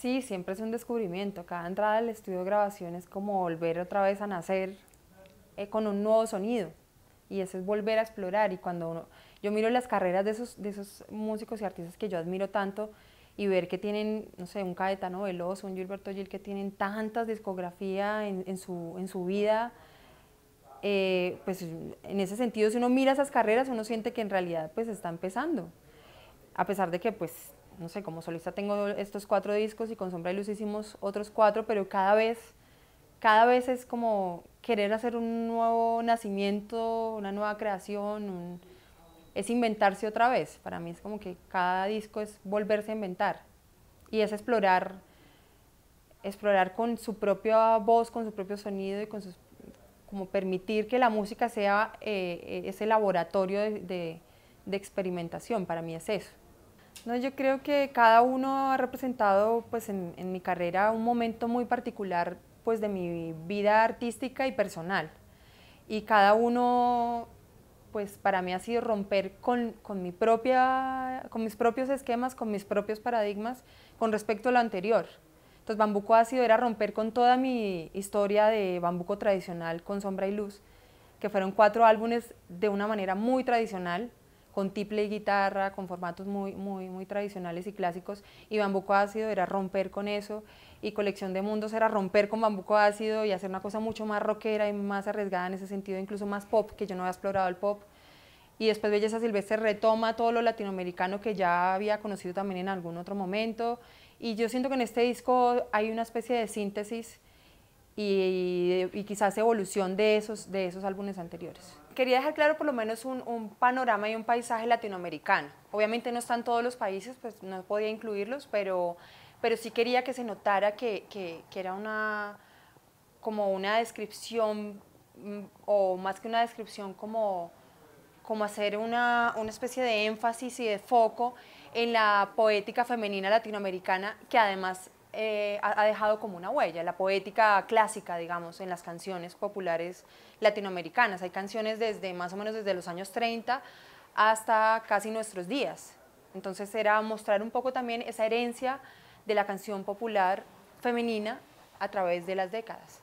Sí, siempre es un descubrimiento. Cada entrada al estudio de grabación es como volver otra vez a nacer eh, con un nuevo sonido. Y eso es volver a explorar. Y cuando yo miro las carreras de esos, de esos músicos y artistas que yo admiro tanto y ver que tienen, no sé, un Caetano Veloso, un Gilberto Gil, que tienen tantas discografías en, su, en su vida, eh, pues en ese sentido, si uno mira esas carreras, uno siente que en realidad pues está empezando. A pesar de que pues no sé, como solista tengo estos cuatro discos y con Sombra y Luz hicimos otros cuatro, pero cada vez, cada vez es como querer hacer un nuevo nacimiento, una nueva creación, es inventarse otra vez. Para mí es como que cada disco es volverse a inventar y es explorar, explorar con su propia voz, con su propio sonido y con como permitir que la música sea eh, eh, ese laboratorio de experimentación. Para mí es eso. No, yo creo que cada uno ha representado pues, en, mi carrera un momento muy particular pues, de mi vida artística y personal. Y cada uno pues para mí ha sido romper con, con mis propios esquemas, con mis propios paradigmas con respecto a lo anterior. Entonces Bambuco ha sido era romper con toda mi historia de Bambuco tradicional con sombra y luz, que fueron cuatro álbumes de una manera muy tradicional, con tiple guitarra, con formatos muy, muy, muy tradicionales y clásicos, y Bambuco Ácido era romper con eso, y Colección de Mundos era romper con Bambuco Ácido y hacer una cosa mucho más rockera y más arriesgada en ese sentido, incluso más pop, que yo no había explorado el pop. Y después Belleza Silvestre retoma todo lo latinoamericano que ya había conocido también en algún otro momento. Y yo siento que en este disco hay una especie de síntesis y, quizás evolución de esos, de esos álbumes anteriores quería dejar claro por lo menos un, panorama y un paisaje latinoamericano. Obviamente no están todos los países, pues no podía incluirlos, pero, pero sí quería que se notara que, era una, como una descripción, mm, o más que una descripción, como, como hacer una, una especie de énfasis y de foco en la poética femenina latinoamericana, que además eh, ha, dejado como una huella, la poética clásica, digamos, en las canciones populares latinoamericanas. Hay canciones desde más o menos desde los años 30 hasta casi nuestros días. Entonces era mostrar un poco también esa herencia de la canción popular femenina a través de las décadas.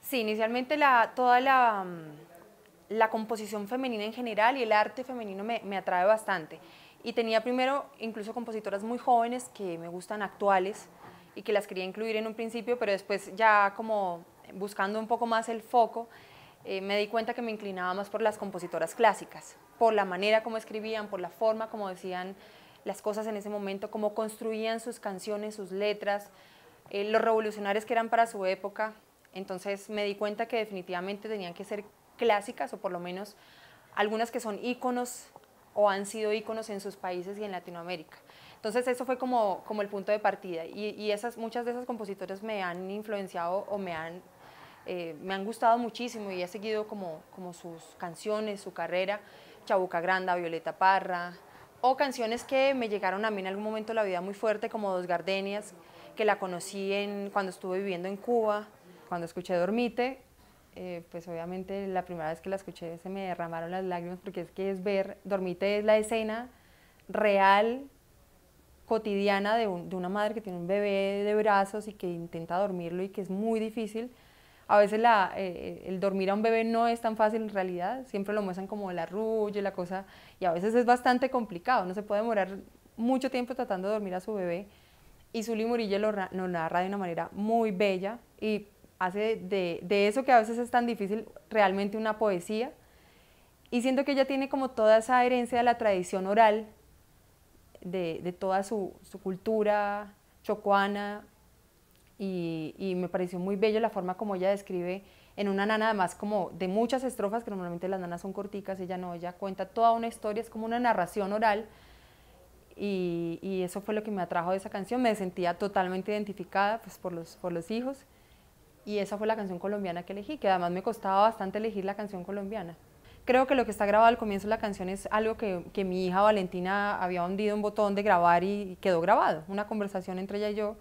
Sí, inicialmente la, toda la, mm, la composición femenina en general y el arte femenino me, me atrae bastante. Y tenía primero incluso compositoras muy jóvenes que me gustan actuales, y que las quería incluir en un principio, pero después ya como buscando un poco más el foco, eh, me di cuenta que me inclinaba más por las compositoras clásicas, por la manera como escribían, por la forma como decían las cosas en ese momento, cómo construían sus canciones, sus letras, eh, los revolucionarios que eran para su época. Entonces me di cuenta que definitivamente tenían que ser clásicas o por lo menos algunas que son íconos o han sido íconos en sus países y en Latinoamérica. Entonces eso fue como, el punto de partida y, esas, muchas de esas compositoras me han influenciado o me han, eh, me han gustado muchísimo y he seguido como, sus canciones, su carrera, Chabuca Granda, Violeta Parra, o canciones que me llegaron a mí en algún momento de la vida muy fuerte, como Dos Gardenias, que la conocí cuando estuve viviendo en Cuba, cuando escuché Dormite, eh, pues obviamente la primera vez que la escuché se me derramaron las lágrimas porque es que es ver, Dormite es la escena real cotidiana de, una madre que tiene un bebé de brazos y que intenta dormirlo y que es muy difícil. A veces eh, eh, el dormir a un bebé no es tan fácil en realidad, siempre lo muestran como el arrullo, la cosa, y a veces es bastante complicado, no se puede demorar mucho tiempo tratando de dormir a su bebé. Y Zuli Murillo lo, lo narra de una manera muy bella y hace de, de eso que a veces es tan difícil realmente una poesía. Y siento que ella tiene como toda esa herencia de la tradición oral de, toda su, cultura chocuana y, me pareció muy bello la forma como ella describe en una nana además como de muchas estrofas, que normalmente las nanas son corticas, ella no, ella cuenta toda una historia, es como una narración oral y, eso fue lo que me atrajo de esa canción, me sentía totalmente identificada pues, por, los, por los hijos y esa fue la canción colombiana que elegí, que además me costaba bastante elegir la canción colombiana creo que lo que está grabado al comienzo de la canción es algo que, que mi hija Valentina había hundido un botón de grabar y, quedó grabado, una conversación entre ella y yo,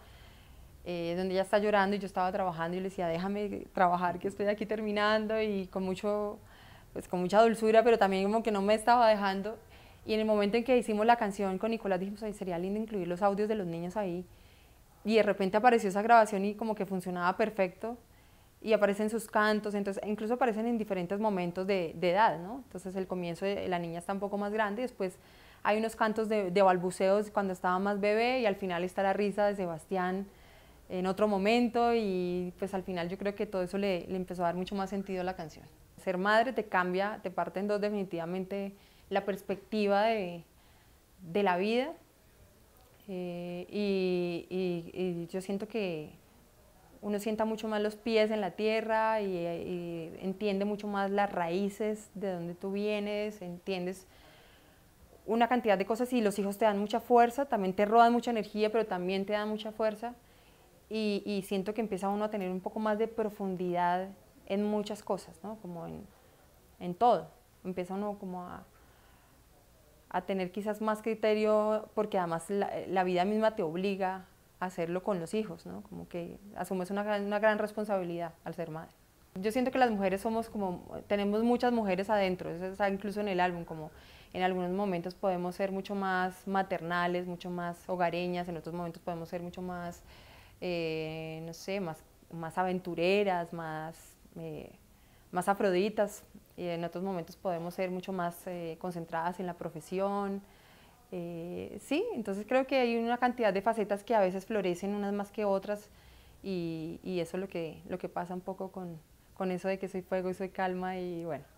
eh, donde ella está llorando y yo estaba trabajando y le decía, déjame trabajar que estoy aquí terminando y con, mucho, pues, con mucha dulzura, pero también como que no me estaba dejando. Y en el momento en que hicimos la canción con Nicolás dijimos, sería lindo incluir los audios de los niños ahí. Y de repente apareció esa grabación y como que funcionaba perfecto y aparecen sus cantos, entonces e incluso aparecen en diferentes momentos de, edad, ¿no? Entonces el comienzo de la niña está un poco más grande y después hay unos cantos de, balbuceos cuando estaba más bebé y al final está la risa de Sebastián en otro momento y pues al final yo creo que todo eso le, empezó a dar mucho más sentido a la canción. Ser madre te cambia, te parte en dos definitivamente la perspectiva de, la vida eh, y yo siento que uno sienta mucho más los pies en la tierra y, entiende mucho más las raíces de donde tú vienes, entiendes una cantidad de cosas y los hijos te dan mucha fuerza, también te roban mucha energía, pero también te dan mucha fuerza y, siento que empieza uno a tener un poco más de profundidad en muchas cosas, ¿no? Como en, todo. Empieza uno como a, tener quizás más criterio porque además la, vida misma te obliga hacerlo con los hijos, ¿no? Como que asumes una, gran responsabilidad al ser madre. Yo siento que las mujeres somos como, tenemos muchas mujeres adentro, eso está incluso en el álbum, como en algunos momentos podemos ser mucho más maternales, mucho más hogareñas, en otros momentos podemos ser mucho más, eh, no sé, más, más aventureras, más, eh, más afroditas, y en otros momentos podemos ser mucho más eh, concentradas en la profesión, eh, sí, entonces creo que hay una cantidad de facetas que a veces florecen unas más que otras y, eso es lo que, lo que pasa un poco con, con eso de que soy fuego y soy calma y bueno,